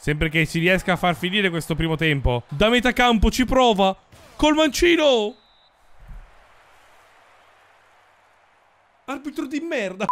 Sempre che si riesca a far finire questo primo tempo. Da metà campo ci prova. Col mancino. Arbitro di merda.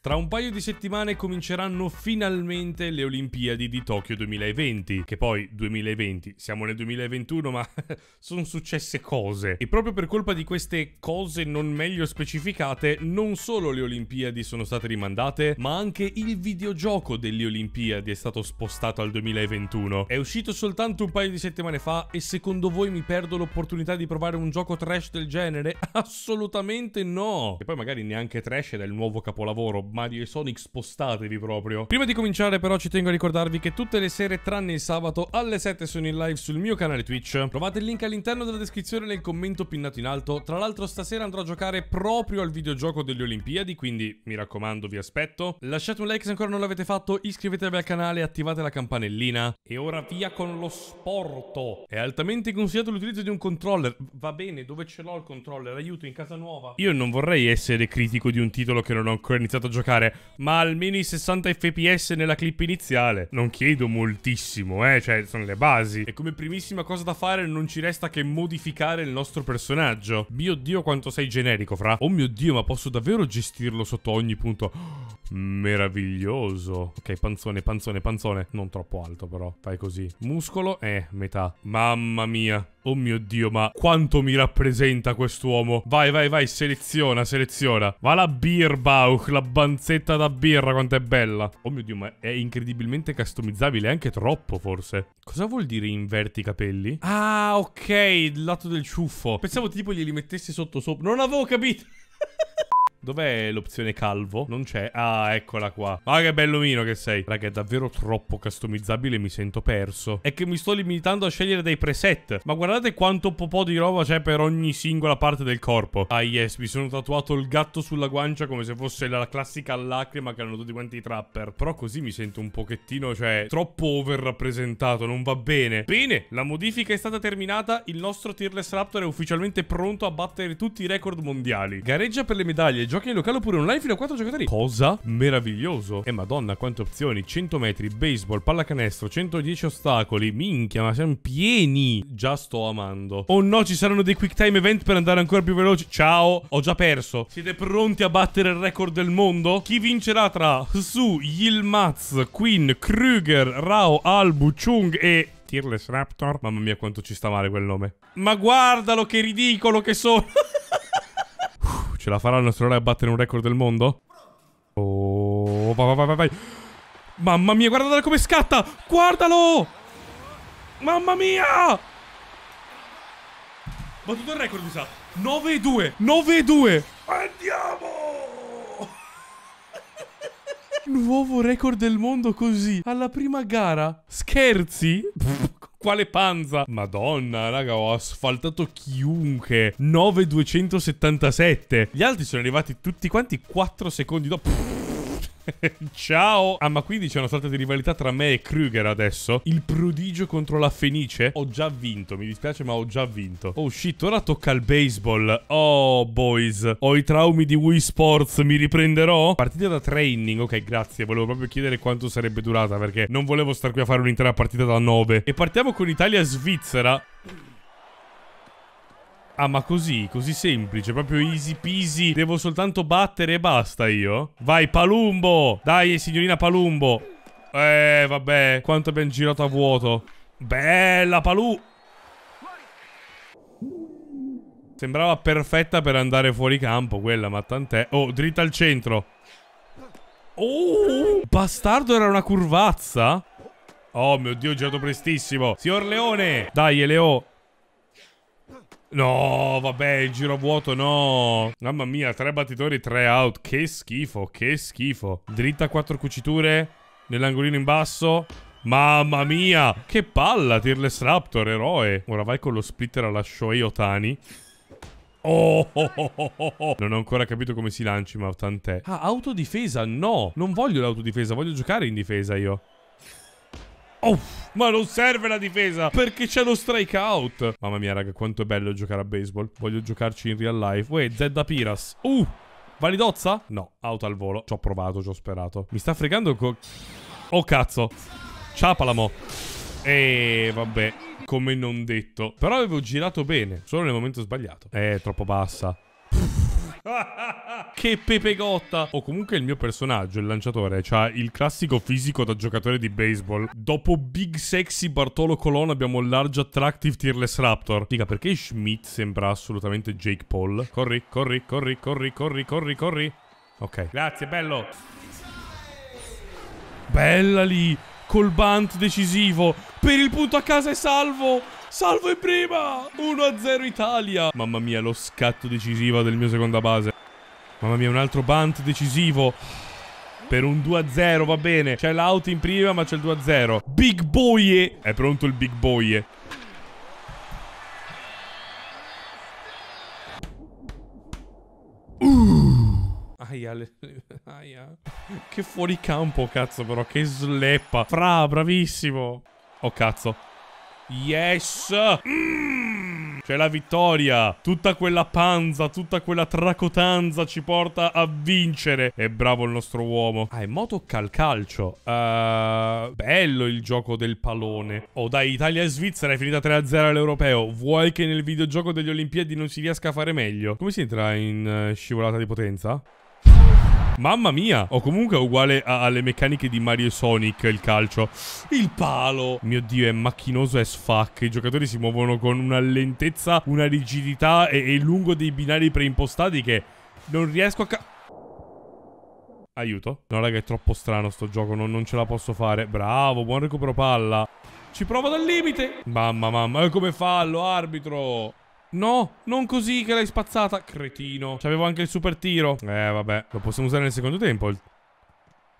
Tra un paio di settimane cominceranno finalmente le Olimpiadi di Tokyo 2020, che poi 2020, siamo nel 2021 ma sono successe cose. E proprio per colpa di queste cose non meglio specificate, non solo le Olimpiadi sono state rimandate, ma anche il videogioco delle Olimpiadi è stato spostato al 2021. È uscito soltanto un paio di settimane fa e secondo voi mi perdo l'opportunità di provare un gioco trash del genere? Assolutamente no! E poi magari neanche trash ed è il nuovo capolavoro Mario e Sonic spostatevi proprio. Prima di cominciare però ci tengo a ricordarvi che tutte le sere tranne il sabato alle 7 sono in live sul mio canale Twitch. Trovate il link all'interno della descrizione nel commento pinnato in alto. Tra l'altro stasera andrò a giocare proprio al videogioco delle Olimpiadi, quindi mi raccomando vi aspetto. Lasciate un like se ancora non l'avete fatto, iscrivetevi al canale, attivate la campanellina. E ora via con lo sporto. È altamente consigliato l'utilizzo di un controller. Va bene, dove ce l'ho il controller? Aiuto, in casa nuova. Io non vorrei essere critico di un titolo che non ho ancora iniziato a giocare giocare, ma almeno i 60 fps nella clip iniziale. Non chiedo moltissimo, eh, cioè sono le basi. E come primissima cosa da fare non ci resta che modificare il nostro personaggio. Mio Dio quanto sei generico, fra. Oh mio Dio, ma posso davvero gestirlo sotto ogni punto? Meraviglioso. Ok, panzone, panzone, panzone. Non troppo alto però, fai così. Muscolo, eh, metà. Mamma mia. Oh mio Dio, ma quanto mi rappresenta quest'uomo. Vai, vai, vai, seleziona, seleziona. Va la Bierbauch, oh, la banzetta da birra, quanto è bella. Oh mio Dio, ma è incredibilmente customizzabile, anche troppo forse. Cosa vuol dire inverti i capelli? Ah, ok, il lato del ciuffo. Pensavo tipo glieli mettessi sotto sopra. Non avevo capito. Dov'è l'opzione calvo? Non c'è. Ah, eccola qua. Ma ah, che bellomino che sei. Raga, è davvero troppo customizzabile, mi sento perso. È che mi sto limitando a scegliere dei preset. Ma guardate quanto popò di roba c'è per ogni singola parte del corpo. Ah, yes, mi sono tatuato il gatto sulla guancia come se fosse la classica lacrima che hanno tutti quanti i trapper. Però così mi sento un pochettino, cioè, troppo overrappresentato, non va bene. Bene, la modifica è stata terminata, il nostro Tearless Raptor è ufficialmente pronto a battere tutti i record mondiali. Gareggia per le medaglie, gioca giochi in locale oppure online fino a 4 giocatori. Cosa? Meraviglioso. E eh, madonna, quante opzioni. 100 metri, baseball, pallacanestro, 110 ostacoli. Minchia, ma siamo pieni. Già sto amando. Oh no, ci saranno dei quick time event per andare ancora più veloci. Ciao, ho già perso. Siete pronti a battere il record del mondo? Chi vincerà tra Su, Yilmaz, Queen, Kruger, Rao, Albu, Chung e Tearless Raptor. Mamma mia quanto ci sta male quel nome. Ma guardalo che ridicolo che sono. Ce la farà il nostro re a battere un record del mondo? Oh, vai, vai, vai, vai. Mamma mia, guarda come scatta! Guardalo! Mamma mia! Battuto il record, mi sa. 9-2. 9-2. Andiamo! Nuovo record del mondo così. Alla prima gara. Scherzi? Pff quale panza? Madonna, raga, ho asfaltato chiunque. 9277. Gli altri sono arrivati tutti quanti 4 secondi dopo. Pff. Ciao! Ah, ma quindi c'è una sorta di rivalità tra me e Kruger adesso? Il prodigio contro la Fenice? Ho già vinto, mi dispiace, ma ho già vinto. Oh, shit, ora tocca al baseball. Oh, boys. Ho i traumi di Wii Sports, mi riprenderò? Partita da training, ok, grazie. Volevo proprio chiedere quanto sarebbe durata, perché non volevo star qui a fare un'intera partita da 9. E partiamo con Italia-Svizzera. Ah, ma così, così semplice, proprio easy peasy. Devo soltanto battere e basta io. Vai, Palumbo! Dai, signorina Palumbo! Eh, vabbè, quanto abbiamo girato a vuoto. Bella, Palù! Sembrava perfetta per andare fuori campo quella, ma tant'è. Oh, dritta al centro. Oh! Bastardo era una curvazza? Oh mio Dio, ho girato prestissimo. Signor Leone! Dai, Eleo, No, vabbè, il giro vuoto no. Mamma mia, tre battitori, tre out. Che schifo, che schifo. Dritta, quattro cuciture. Nell'angolino in basso. Mamma mia, che palla, Tearless Raptor, eroe. Ora vai con lo splitter alla Shoei Otani. Oh, oh, oh, oh, Non ho ancora capito come si lanci, ma tant'è. Ah, autodifesa, no. Non voglio l'autodifesa, voglio giocare in difesa io. Oh, ma non serve la difesa perché c'è lo strikeout Mamma mia, raga, quanto è bello giocare a baseball. Voglio giocarci in real life. Uè, Zedda Piras. Uh, validozza? No, out al volo. Ci ho provato, ci ho sperato. Mi sta fregando con... Oh, cazzo. Ciapalamo. E vabbè, come non detto. Però avevo girato bene, solo nel momento sbagliato. Eh, troppo bassa. Ah, che pepegotta! O comunque il mio personaggio, il lanciatore, ha il classico fisico da giocatore di baseball. Dopo Big Sexy Bartolo Colon abbiamo Large Attractive Tearless Raptor. Dica, perché Schmidt sembra assolutamente Jake Paul? Corri, corri, corri, corri, corri, corri, corri. Ok. Grazie, bello. Bella lì, col bunt decisivo. Per il punto a casa è salvo. Salvo in prima. 1-0 Italia. Mamma mia, lo scatto decisivo del mio seconda base. Mamma mia, un altro bunt decisivo per un 2-0, va bene. C'è l'out in prima, ma c'è il 2-0. Big Boye! È pronto il Big Boye. Uh. Aia, le... aia. Che fuoricampo, cazzo, però. Che sleppa. Fra, bravissimo. Oh, cazzo. Yes! Mmm! C'è la vittoria. Tutta quella panza, tutta quella tracotanza ci porta a vincere. E bravo il nostro uomo. Ah, è moto cal calcio. Uh, bello il gioco del pallone. Oh dai, Italia e Svizzera è finita 3-0 all'europeo. Vuoi che nel videogioco degli Olimpiadi non si riesca a fare meglio? Come si entra in uh, scivolata di potenza? Mamma mia. O comunque è uguale a, alle meccaniche di Mario e Sonic il calcio. Il palo. Mio Dio, è macchinoso as fuck. I giocatori si muovono con una lentezza, una rigidità e, e lungo dei binari preimpostati che non riesco a... Ca Aiuto. No, raga, è troppo strano sto gioco. Non, non ce la posso fare. Bravo, buon recupero palla. Ci provo dal limite. Mamma, mamma, come fallo, arbitro. No, non così che l'hai spazzata. Cretino. C'avevo anche il super tiro. Eh, vabbè. Lo possiamo usare nel secondo tempo.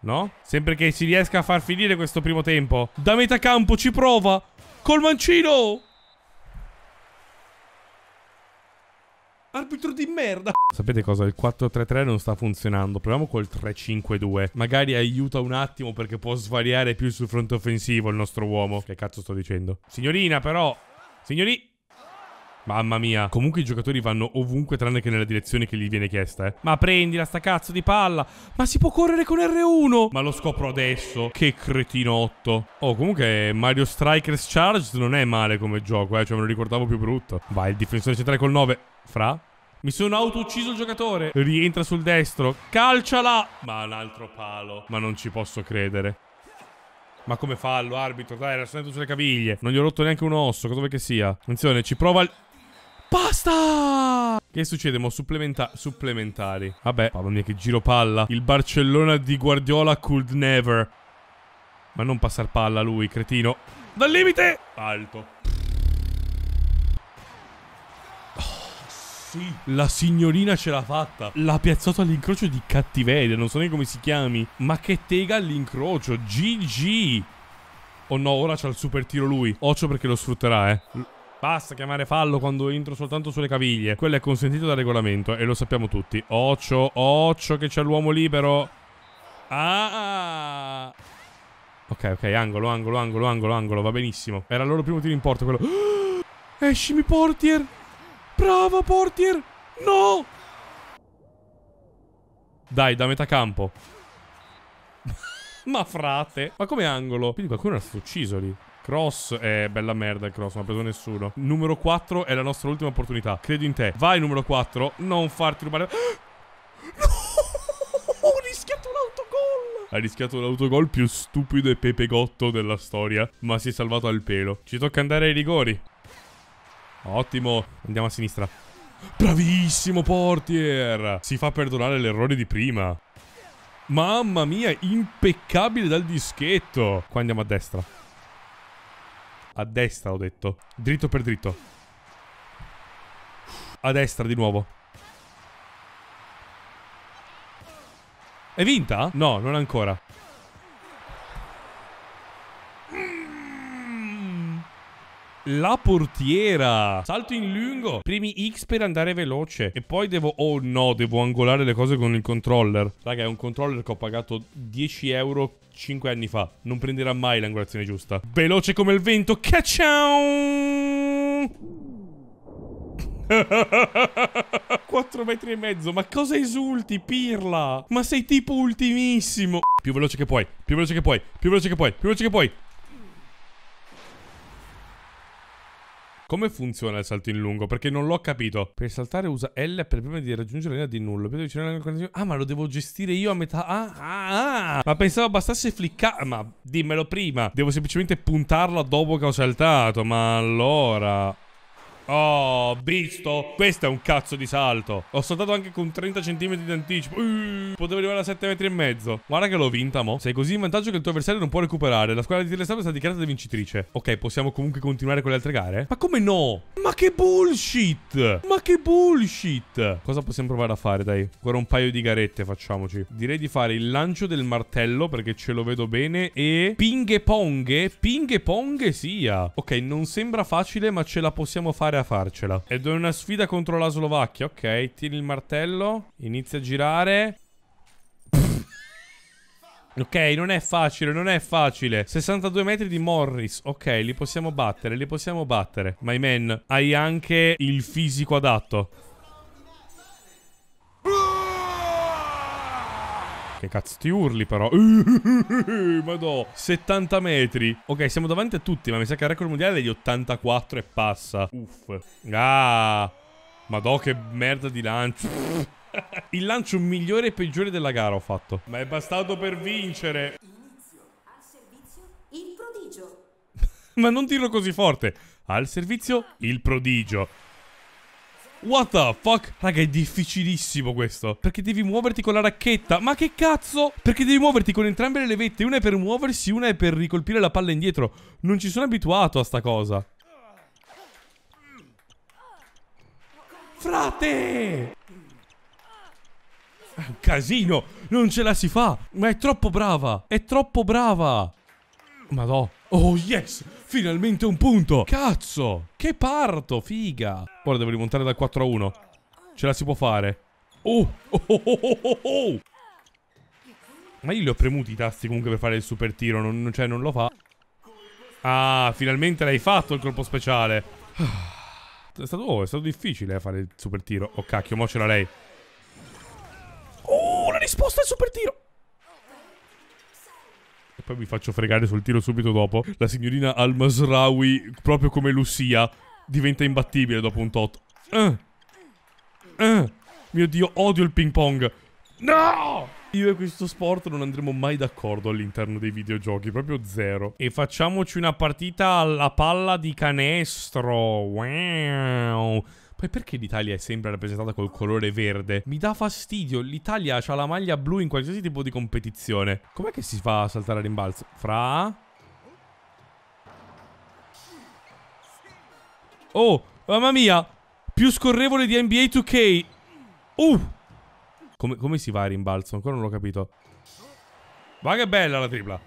No? Sempre che si riesca a far finire questo primo tempo. Da metà campo ci prova. Col mancino. Arbitro di merda. Sapete cosa? Il 4-3-3 non sta funzionando. Proviamo col 3-5-2. Magari aiuta un attimo perché può svariare più sul fronte offensivo il nostro uomo. Che cazzo sto dicendo? Signorina, però. Signorina. Mamma mia. Comunque i giocatori vanno ovunque tranne che nella direzione che gli viene chiesta, eh. Ma prendila sta cazzo di palla. Ma si può correre con R1. Ma lo scopro adesso. Che cretinotto. Oh, comunque Mario Strikers Charged non è male come gioco, eh. Cioè me lo ricordavo più brutto. Vai, il difensore centrale col 9. Fra? Mi sono auto-ucciso il giocatore. Rientra sul destro. Calciala. Ma un altro palo. Ma non ci posso credere. Ma come fallo, arbitro? Dai, era andato sulle caviglie. Non gli ho rotto neanche un osso, cosa vuoi che sia? Attenzione, ci prova il... Basta! Che succede? Mo' supplementa supplementari. Vabbè, mamma mia che giro palla. Il Barcellona di Guardiola could never. Ma non passar palla lui, cretino. Dal limite! Alto. Oh, La signorina ce l'ha fatta. L'ha piazzato all'incrocio di cattiveria. Non so neanche come si chiami. Ma che tega all'incrocio. GG. Oh no, ora c'ha il super tiro lui. Occhio perché lo sfrutterà, eh. Basta chiamare fallo quando entro soltanto sulle caviglie. Quello è consentito dal regolamento e lo sappiamo tutti. Occio, occio che c'è l'uomo libero. Ah! Ok, ok, angolo, angolo, angolo, angolo, angolo, va benissimo. Era il loro primo tiro in porto quello. Ah! Escimi portier! Bravo portier! No! Dai, da metà campo. Ma frate. Ma come angolo? Quindi qualcuno è stato ucciso lì. Cross è bella merda il cross, non ha preso nessuno. Numero 4 è la nostra ultima opportunità. Credo in te. Vai numero 4, non farti rubare... No! Ho rischiato l'autogol! Ha rischiato l'autogol più stupido e pepegotto della storia, ma si è salvato al pelo. Ci tocca andare ai rigori. Ottimo, andiamo a sinistra. Bravissimo portier! Si fa perdonare l'errore di prima. Mamma mia, impeccabile dal dischetto. Qua andiamo a destra. A destra ho detto. Dritto per dritto. A destra di nuovo. È vinta? No, non ancora. la portiera. Salto in lungo. Premi X per andare veloce. E poi devo... Oh no, devo angolare le cose con il controller. Raga, è un controller che ho pagato 10 euro 5 anni fa. Non prenderà mai l'angolazione giusta. Veloce come il vento. Ciao 4 metri e mezzo, ma cosa esulti, pirla? Ma sei tipo ultimissimo. Più veloce che puoi, più veloce che puoi, più veloce che puoi, più veloce che puoi. Come funziona il salto in lungo? Perché non l'ho capito. Per saltare usa L per prima di raggiungere l'area di nullo. Ah, ma lo devo gestire io a metà. Ah, ah, ah. Ma pensavo bastasse fliccare. Ma dimmelo prima. Devo semplicemente puntarlo dopo che ho saltato. Ma allora. Oh, visto? Questo è un cazzo di salto. Ho saltato anche con 30 cm di anticipo. Uh, potevo arrivare a 7 metri e mezzo. Guarda che l'ho vinta, mo. Sei così in vantaggio che il tuo avversario non può recuperare. La squadra di Telestab è stata dichiarata di vincitrice. Ok, possiamo comunque continuare con le altre gare? Ma come no? Ma che bullshit! Ma che bullshit! Cosa possiamo provare a fare, dai? Ancora un paio di garette, facciamoci. Direi di fare il lancio del martello, perché ce lo vedo bene. E ping e pong. Ping e pong sia. Ok, non sembra facile, ma ce la possiamo fare a farcela. Ed è una sfida contro la Slovacchia. Ok, tieni il martello. Inizia a girare. Ok, non è facile, non è facile 62 metri di Morris Ok, li possiamo battere, li possiamo battere My man, hai anche il fisico adatto Che cazzo ti urli però Madò 70 metri Ok siamo davanti a tutti Ma mi sa che il record mondiale è di 84 e passa Uff Ah Madò che merda di lancio Il lancio migliore e peggiore della gara ho fatto Ma è bastato per vincere Inizio al servizio il prodigio Ma non dirlo così forte Al servizio il prodigio What the fuck? Raga, è difficilissimo questo. Perché devi muoverti con la racchetta. Ma che cazzo? Perché devi muoverti con entrambe le levette. Una è per muoversi, una è per ricolpire la palla indietro. Non ci sono abituato a sta cosa. Frate! È un casino. Non ce la si fa. Ma è troppo brava. È troppo brava. Madò. Oh, yes. Finalmente un punto. Cazzo. Che parto, figa. Ora devo rimontare da 4 a 1. Ce la si può fare. Oh, oh. oh, oh, oh, oh. oh. Ma io li ho premuti i tasti comunque per fare il super tiro. Non, cioè, non lo fa. Ah, finalmente l'hai fatto il colpo speciale. È stato, oh, è stato difficile eh, fare il super tiro. Oh, cacchio, mo l'ha lei. Oh, la risposta al super tiro. Poi vi faccio fregare sul tiro subito dopo. La signorina Al-Masrawi, proprio come Lucia, diventa imbattibile dopo un tot. Eh. Eh. Mio Dio, odio il ping pong. No! Io e questo sport non andremo mai d'accordo all'interno dei videogiochi, proprio zero. E facciamoci una partita alla palla di canestro. Wow. Poi perché l'Italia è sempre rappresentata col colore verde? Mi dà fastidio, l'Italia ha la maglia blu in qualsiasi tipo di competizione. Com'è che si fa a saltare a rimbalzo? Fra... Oh, mamma mia! Più scorrevole di NBA 2K! Uh! Come, come si va a rimbalzo? Ancora non l'ho capito. Ma che bella la tripla!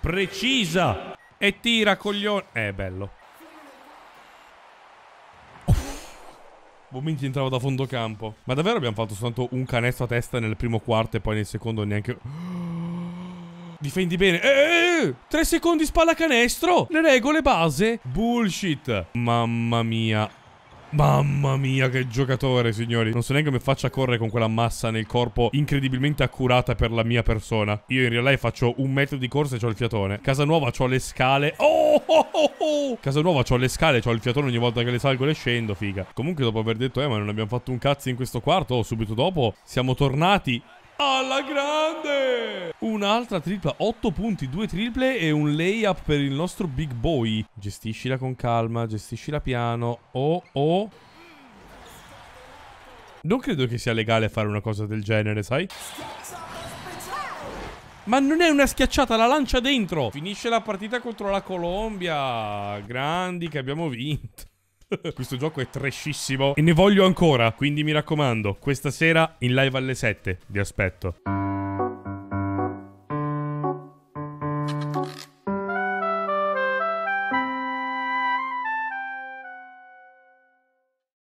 Precisa! E tira, coglione! Eh, bello. Bominchi entrava da fondo campo. Ma davvero abbiamo fatto soltanto un canestro a testa nel primo quarto e poi nel secondo neanche... Difendi bene. Eeeh! Eh, eh, eh, tre secondi spalla canestro. Le regole base. Bullshit. Mamma mia. Mamma mia, che giocatore, signori. Non so neanche come faccia a correre con quella massa nel corpo incredibilmente accurata per la mia persona. Io in realtà faccio un metro di corsa e ho il fiatone. Casa nuova ho le scale. Oh, oh, oh, oh. Casa nuova ho le scale, ho il fiatone ogni volta che le salgo e le scendo, figa. Comunque dopo aver detto, eh, ma non abbiamo fatto un cazzo in questo quarto, oh, subito dopo siamo tornati alla grande! Un'altra tripla, 8 punti, 2 triple e un layup per il nostro big boy. Gestiscila con calma, gestiscila piano. Oh, oh. Non credo che sia legale fare una cosa del genere, sai? Ma non è una schiacciata, la lancia dentro! Finisce la partita contro la Colombia. Grandi che abbiamo vinto. Questo gioco è trashissimo e ne voglio ancora, quindi mi raccomando, questa sera in live alle 7, vi aspetto.